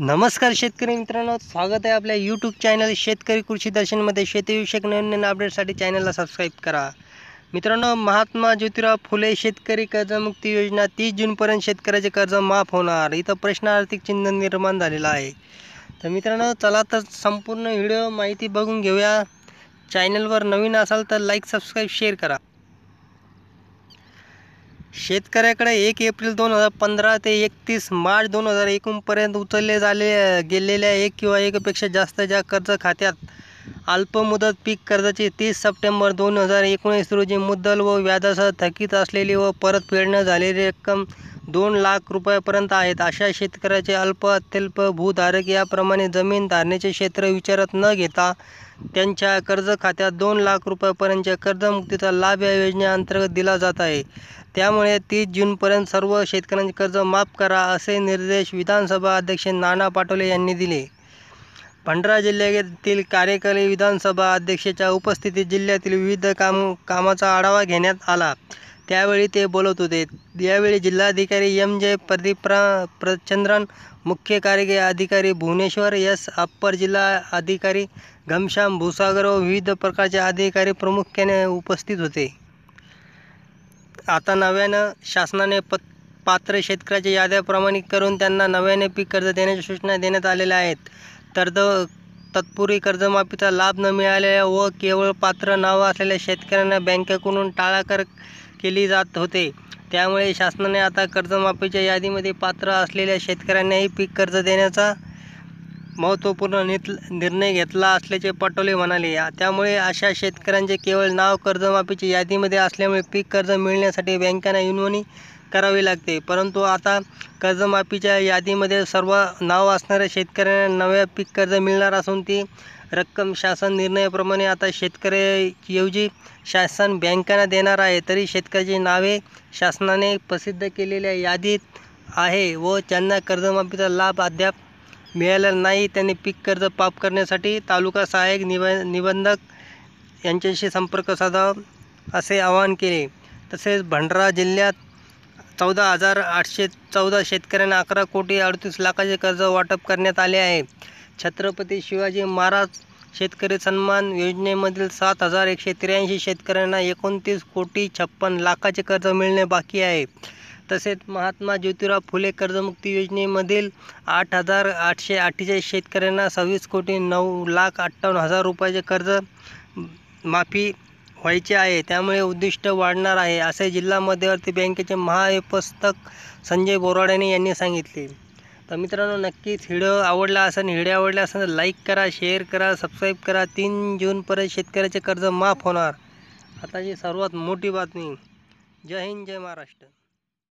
नमस्कार शेतकरी मित्रांनो स्वागत आहे आपल्या यूट्यूब चॅनल शेतकरी कृषी दर्शनमध्ये शेतीविषयक नवीन नवीन अपडेटसाठी चॅनलला सबस्क्राईब करा मित्रांनो महात्मा ज्योतिराव फुले शेतकरी कर्जमुक्ती योजना तीस जूनपर्यंत शेतकऱ्याचे कर्ज माफ होणार इथं प्रश्न आर्थिक चिन्ह निर्माण झालेला आहे तर मित्रांनो चला तर संपूर्ण व्हिडिओ माहिती बघून घेऊया चॅनलवर नवीन असाल तर लाईक सबस्क्राईब शेअर करा शेतकऱ्याकडे एक एप्रिल दोन हजार पंधरा ते एकतीस मार्च दोन हजार एकूणपर्यंत उचलले झाले गेलेल्या एक किंवा एकपेक्षा जास्त ज्या कर्ज खात्यात अल्पमुदत पीक कर्जाची तीस सप्टेंबर दोन हजार एकोणीस रोजी मुद्दल व व्याजासह थकीत असलेली व परत न झालेली रक्कम दोन लाख रुपयापर्यंत आहेत अशा शेतकऱ्याचे अल्प अत्यल्प भूधारक याप्रमाणे जमीन धारणेचे क्षेत्र विचारात न घेता त्यांच्या कर्ज खात्यात दोन लाख रुपयापर्यंतच्या कर्जमुक्तीचा लाभ या योजनेअंतर्गत दिला जात आहे त्यामुळे तीस जूनपर्यंत सर्व शेतकऱ्यांचे कर्ज माफ करा असे निर्देश विधानसभा अध्यक्ष नाना पाटोले यांनी दिले भंडारा जिल्ह्यातील कार्यकारी विधानसभा अध्यक्षाच्या उपस्थितीत जिल्ह्यातील विविध काम कामाचा आढावा घेण्यात आला त्यावेळी ते बोलत होते यावेळी जिल्हाधिकारी एम जे प्रदीपरा प्रचंद्रन मुख्य कार्यकारी अधिकारी भुवनेश्वर एस अप्पर जिल्हा अधिकारी घमश्याम भूसागर व विविध प्रकारचे अधिकारी प्रामुख्याने उपस्थित होते आता नव्यानं शासनाने प पात्र शेतकऱ्याच्या याद्या प्रमाणित करून त्यांना नव्याने पीक कर्ज देण्याच्या सूचना देण्यात आलेल्या आहेत तर तत्पुरी तत्पूर्वी कर्जमाफीचा लाभ न मिळालेल्या व केवळ पात्र नावं असलेल्या शेतकऱ्यांना बँकेकडून टाळाकर केली जात होते त्यामुळे शासनाने आता कर्जमाफीच्या यादीमध्ये पात्र असलेल्या शेतकऱ्यांनाही पीक कर्ज देण्याचा महत्त्वपूर्ण नित निर्णय घेतला असल्याचे पटोले म्हणाले त्यामुळे अशा शेतकऱ्यांचे केवळ नाव कर्जमाफीच्या यादीमध्ये असल्यामुळे पीक कर्ज मिळण्यासाठी बँकांना युनवणी करावी लागते परंतु आता कर्जमाफीच्या यादीमध्ये सर्व नाव असणाऱ्या शेतकऱ्यांना नव्या पीक कर्ज मिळणार असून ती रक्कम शासन निर्णयाप्रमाणे आता शेतकऱ्याऐवजी शासन बँकांना देणार आहे तरी शेतकऱ्याची नावे शासनाने प्रसिद्ध केलेल्या यादीत आहे व ज्यांना कर्जमाफीचा लाभ अद्याप मिळाला नाही त्यांनी पीक कर्ज पाप करण्यासाठी तालुका सहाय्यक निव निबंधक यांच्याशी संपर्क साधावा असे आवाहन केले तसेच भंडारा जिल्ह्यात चौदा हजार आठशे चौदा शेतकऱ्यांना अकरा कोटी अडतीस लाखाचे कर्ज वाटप करण्यात आले आहे छत्रपती शिवाजी महाराज शेतकरी सन्मान योजनेमधील सात हजार एकशे त्र्याऐंशी शेतकऱ्यांना एकोणतीस कोटी छप्पन लाखाचे कर्ज मिळणे बाकी आहे तसेच महात्मा ज्योतिराव फुले कर्जमुक्ती योजनेमधील आठ हजार आठशे अठ्ठेचाळीस शेतकऱ्यांना सव्वीस कोटी नऊ लाख अठ्ठावन्न हजार रुपयाचे कर्ज माफी व्हायचे आहे त्यामुळे उद्दिष्ट वाढणार आहे असे जिल्हा मध्यवर्ती बँकेचे महाव्यवस्थक संजय बोराडेने यांनी सांगितले तर मित्रांनो नक्कीच व्हिडिओ आवडला असेल व्हिडिओ आवडला असेल तर लाईक करा शेअर करा सबस्क्राईब करा तीन जूनपर्यंत शेतकऱ्याचे कर्ज माफ होणार आता ही सर्वात मोठी बातमी जय हिंद जय महाराष्ट्र